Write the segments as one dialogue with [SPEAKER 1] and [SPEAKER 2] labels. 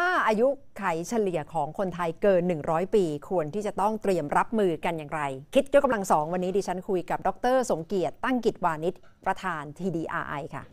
[SPEAKER 1] ถ้าอายุไขเฉลี่ยของคนไทยเกิน 100 ปี ควรที่จะต้องเตรียมรับมือกันอย่างไร คิดยกกำลังสองวันนี้ดิฉันคุยกับ ดรสมเกียรติ ตั้งกิจวานิชประธาน TDRI ค่ะ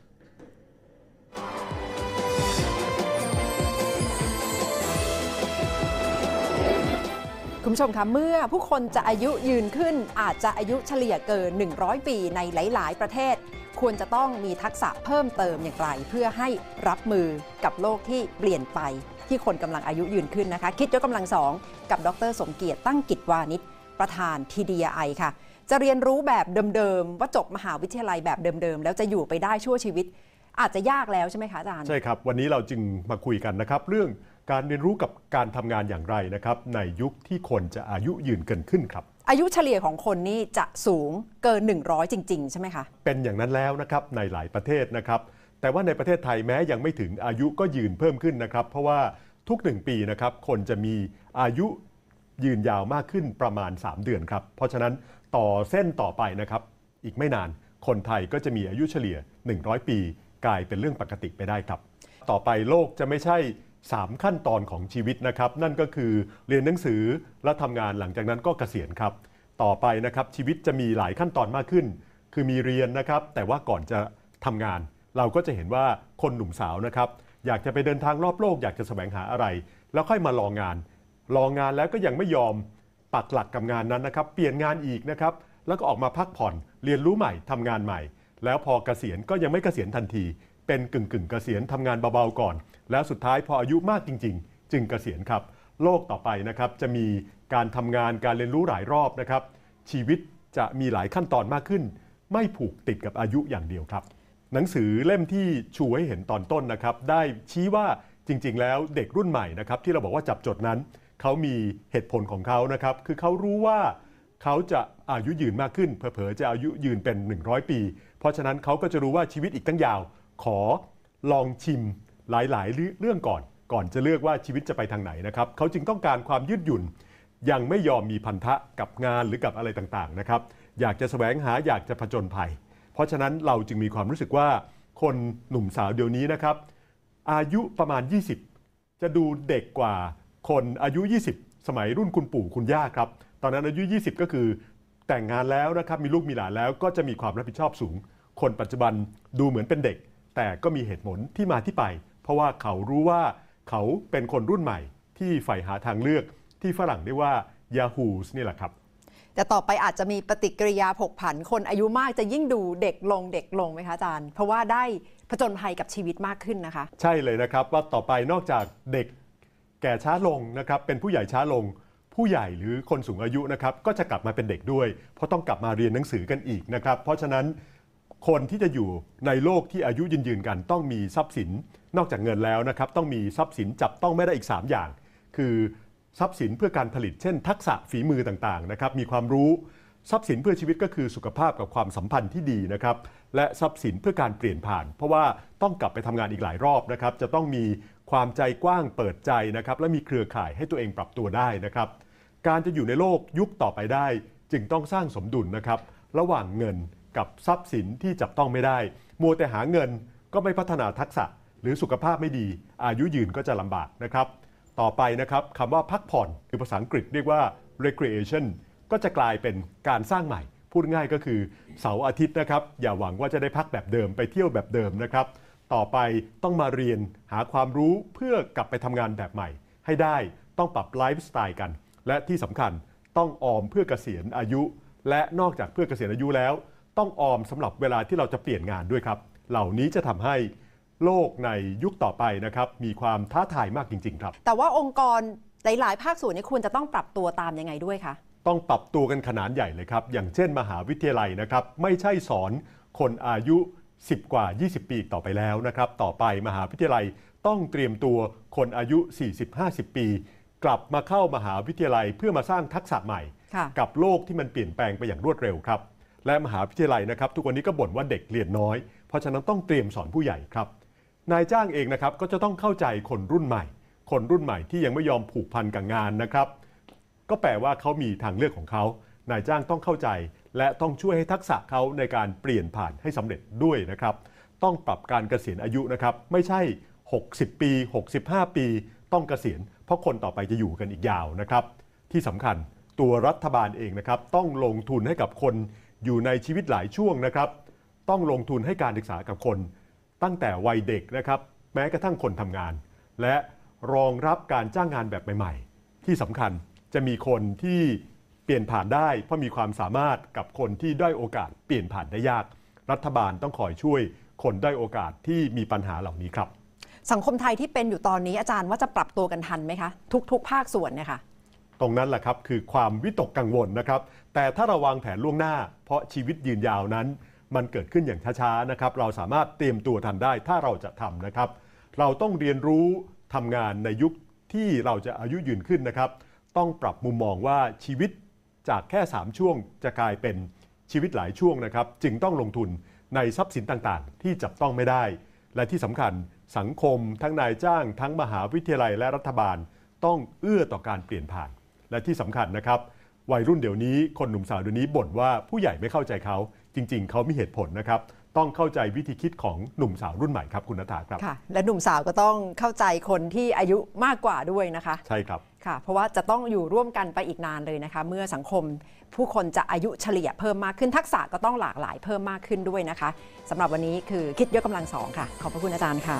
[SPEAKER 1] คุณผู้ชมคะเมื่อผู้คนจะอายุยืนขึ้นอาจจะอายุเฉลี่ยเกิน 100 ปีในหลาย ๆ ประเทศควรจะต้องมีทักษะเพิ่มเติมอย่างไร เพื่อให้รับมือกับโลกที่เปลี่ยนไปที่คนกำลังอายุยืนขึ้นนะคะ คิดยกกำลังสองกับดรสมเกียรติตั้งกิจวานิชประธานทีดีไอค่ะ จะเรียนรู้แบบเดิม ๆ ว่าจบมหาวิทยาลัยแบบเดิม ๆ แล้วจะอยู่ไปได้ชั่วชีวิต อาจจะยากแล้วใช่ไหมคะอาจารย์ ใช
[SPEAKER 2] ่ครับ วันนี้เราจึงมาคุยกันนะครับเรื่องการเรียนรู้กับการทำงานอย่างไรนะครับในยุคที่คนจะอายุยืนเกินขึ้นครับ
[SPEAKER 1] อายุเฉลี่ยของคนนี่จะสูงเกิน 100 จริงๆ ใช่ไหมคะ
[SPEAKER 2] เป็นอย่างนั้นแล้วนะครับในหลายประเทศนะครับ แต่ว่าในประเทศไทยแม้ ยังไม่ถึงอายุก็ยืนเพิ่มขึ้นนะครับ เพราะว่าทุกหนึ่งปีนะครับคนจะมีอายุยืนยาวมากขึ้นประมาณ 3 เดือนครับเพราะฉะนั้นต่อเส้นต่อไปนะครับ อีกไม่นานคนไทยก็จะมีอายุเฉลี่ย 100 ปี กลายเป็นเรื่องปกติไปได้ครับ ต่อไปโลกจะไม่ใช่ 3 ขั้นตอนของชีวิตนะครับ นั่นก็คือเรียนหนังสือและทำงานหลังจากนั้นก็เกษียณครับต่อไปนะครับชีวิตจะมีหลายขั้นตอนมากขึ้น คือมีเรียนนะครับแต่ว่าก่อนจะทำงาน เราก็จะเห็นว่าคนหนุ่มสาวนะครับอยากจะไปเดินทางรอบโลก อยากจะแสวงหาอะไร แล้วค่อยมาลองงานลองงานแล้วก็ยังไม่ยอมปักหลักกับงานนั้นนะครับ เปลี่ยนงานอีกนะครับแล้วก็ออกมาพักผ่อนเรียนรู้ใหม่ทำงานใหม่ แล้วพอกเกษียณก็ยังไม่เกษียณทันที เป็นกึ่งกึ่งเกษียณทำงานเบาๆก่อน แล้วสุดท้ายพออายุมากจริงๆ จึงเกษียณครับโลกต่อไปนะครับจะมีการทำงานการเรียนรู้หลายรอบนะครับชีวิตจะมีหลายขั้นตอนมากขึ้น ไม่ผูกติดกับอายุอย่างเดียวครับหนังสือเล่มที่ชูให้เห็นตอนต้นนะครับได้ชี้ว่าจริง ๆ แล้วเด็กรุ่นใหม่นะครับที่เราบอกว่าจับจดนั้นเขามีเหตุผลของเขานะครับคือเขารู้ว่าเขาจะอายุยืนมากขึ้นเผลอๆจะอายุยืนเป็น 100 ปี เพราะฉะนั้นเขาก็จะรู้ว่าชีวิตอีกตั้งยาวขอลองชิมหลายๆเรื่องก่อนก่อนจะเลือกว่าชีวิตจะไปทางไหนนะครับ เขาจึงต้องการความยืดหยุ่น ยังไม่ยอมมีพันธะกับงานหรือกับอะไรต่างๆนะครับ อยากจะแสวงหา อยากจะผจญภัย เพราะฉะนั้นเราจึงมีความรู้สึกว่าคนหนุ่มสาวเดี๋ยวนี้นะครับ อายุประมาณ 20 จะดูเด็กกว่าคนอายุ 20 สมัยรุ่นคุณปู่คุณย่าครับ ตอนนั้นอายุ 20 ก็คือแต่งงานแล้วนะครับ มีลูกมีหลานแล้วก็จะมีความรับผิดชอบสูง คนปัจจุบันดูเหมือนเป็นเด็ก แต่ก็มีเหตุผลที่มาที่ไป เพราะว่าเขารู้ว่าเขาเป็นคนรุ่นใหม่ที่ใฝ่หาทางเลือกที่ฝรั่งเรียกว่า Yahoo นี่แหละครับ
[SPEAKER 1] แต่ต่อไปอาจจะมีปฏิกิริยาผกผันคนอายุมากจะยิ่งดูเด็กลงเด็กลงไหมคะอาจารย์ เพราะว่าได้ผจญภัยกับชีวิตมากขึ้นนะคะ
[SPEAKER 2] ใช่เลยนะครับ ว่าต่อไปนอกจากเด็กแก่ช้าลงนะครับเป็นผู้ใหญ่ช้าลง ผู้ใหญ่หรือคนสูงอายุนะครับ ก็จะกลับมาเป็นเด็กด้วย เพราะต้องกลับมาเรียนหนังสือกันอีกนะครับเพราะฉะนั้นคนที่จะอยู่ในโลกที่อายุยืนยืนกันต้องมีทรัพย์สินนอกจากเงินแล้วนะครับต้องมีทรัพย์สินจับต้องไม่ได้อีก3อย่าง คือทรัพย์สินเพื่อการผลิตเช่น ทักษะฝีมือต่างๆนะครับมีความรู้ทรัพย์สินเพื่อชีวิตก็คือสุขภาพกับความสัมพันธ์ที่ดีนะครับและทรัพย์สินเพื่อการเปลี่ยนผ่าน เพราะว่าต้องกลับไปทำงานอีกหลายรอบนะครับจะต้องมีความใจกว้างเปิดใจนะครับและมีเครือข่ายให้ตัวเองปรับตัวได้นะครับการจะอยู่ในโลกยุคต่อไปได้จึงต้องสร้างสมดุลนะครับระหว่างเงินกับทรัพย์สินที่จับต้องไม่ได้ มัวแต่หาเงินก็ไม่พัฒนาทักษะหรือสุขภาพไม่ดี อายุยืนก็จะลำบากนะครับ ต่อไปนะครับคำว่าพักผ่อนคือภาษาอังกฤษเรียกว่า recreation ก็จะกลายเป็นการสร้างใหม่ พูดง่ายก็คือเสาร์อาทิตย์นะครับ อย่าหวังว่าจะได้พักแบบเดิมไปเที่ยวแบบเดิมนะครับ ต่อไปต้องมาเรียนหาความรู้เพื่อกลับไปทำงานแบบใหม่ ให้ได้ต้องปรับไลฟ์สไตล์กันและที่สำคัญต้องออมเพื่อเกษียณอายุ และนอกจากเพื่อเกษียณอายุแล้วต้องออมสำหรับเวลาที่เราจะเปลี่ยนงานด้วยครับ เหล่านี้จะทำให้โลกในยุคต่อไปนะครับมีความท้าทายมากจริง ๆ ครับ
[SPEAKER 1] แต่ว่าองค์กรหลายๆภาคส่วนนี่ควรจะต้องปรับตัวตามยังไงด้วยคะ
[SPEAKER 2] ต้องปรับตัวกันขนาดใหญ่เลยครับ อย่างเช่นมหาวิทยาลัยนะครับไม่ใช่สอนคนอายุ 10 กว่า 20 ปีต่อไปแล้วนะครับต่อไปมหาวิทยาลัยต้องเตรียมตัวคนอายุ 40-50 ปี กลับมาเข้ามหาวิทยาลัยเพื่อมาสร้างทักษะใหม่ กับโลกที่มันเปลี่ยนแปลงไปอย่างรวดเร็วครับและมหาวิทยาลัยนะครับ ทุกวันนี้ก็บ่นว่าเด็กเรียนน้อย เพราะฉะนั้นต้องเตรียมสอนผู้ใหญ่ครับนายจ้างเองนะครับก็จะต้องเข้าใจคนรุ่นใหม่ คนรุ่นใหม่ที่ยังไม่ยอมผูกพันกับงานนะครับก็แปลว่าเขามีทางเลือกของเขานายจ้างต้องเข้าใจและต้องช่วยให้ทักษะเขาในการเปลี่ยนผ่านให้สำเร็จด้วยนะครับต้องปรับการเกษียณอายุนะครับไม่ใช่ 60 ปี 65 ปี ต้องเกษียณ เพราะคนต่อไปจะอยู่กันอีกยาวนะครับที่สำคัญตัวรัฐบาลเองนะครับต้องลงทุนให้กับคนอยู่ในชีวิตหลายช่วงนะครับ ต้องลงทุนให้การศึกษากับคน ตั้งแต่วัยเด็กนะครับแม้กระทั่งคนทำงาน และรองรับการจ้างงานแบบใหม่ ๆ ที่สำคัญจะมีคนที่เปลี่ยนผ่านได้ เพราะมีความสามารถกับคนที่ได้โอกาสเปลี่ยนผ่านได้ยาก รัฐบาลต้องคอยช่วย คนได้โอกาสที่มีปัญหาเหล่านี้ครับ
[SPEAKER 1] สังคมไทยที่เป็นอยู่ตอนนี้อาจารย์ว่าจะปรับตัวกันทันไหมคะทุก ๆ ภาคส่วนเนี่ยค่ะ
[SPEAKER 2] ตรงนั้นแหละครับคือความวิตกกังวลนะครับ แต่ถ้าเราวางแผนล่วงหน้า เพราะชีวิตยืนยาวนั้น มันเกิดขึ้นอย่างช้าๆนะครับ เราสามารถเตรียมตัวทันได้ถ้าเราจะทำนะครับ เราต้องเรียนรู้ทำงานในยุคที่เราจะอายุยืนขึ้นนะครับ ต้องปรับมุมมองว่าชีวิตจากแค่ 3 ช่วงจะกลายเป็นชีวิตหลายช่วงนะครับ จึงต้องลงทุนในทรัพย์สินต่างๆ ที่จับต้องไม่ได้ และที่สำคัญสังคมทั้งนายจ้าง ทั้งมหาวิทยาลัยและรัฐบาล ต้องเอื้อต่อการเปลี่ยนผ่านและที่สำคัญนะครับวัยรุ่นเดี๋ยวนี้คนหนุ่มสาวเดี๋ยวนี้บ่นว่าผู้ใหญ่ไม่เข้าใจเขาจริงๆ เขามีเหตุผลนะครับต้องเข้าใจวิธีคิดของหนุ่มสาวรุ่นใหม่ครับคุณนัฐาครับค่
[SPEAKER 1] ะและหนุ่มสาวก็ต้องเข้าใจคนที่อายุมากกว่าด้วยนะคะ ใช่ครับค่ะเพราะว่าจะต้องอยู่ร่วมกันไปอีกนานเลยนะคะ เมื่อสังคมผู้คนจะอายุเฉลี่ยเพิ่มมากขึ้นทักษะก็ต้องหลากหลายเพิ่มมากขึ้นด้วยนะคะสำหรับวันนี้คือคิดยกกำลังสองค่ะ ขอบพระคุณอาจารย์ค่ะ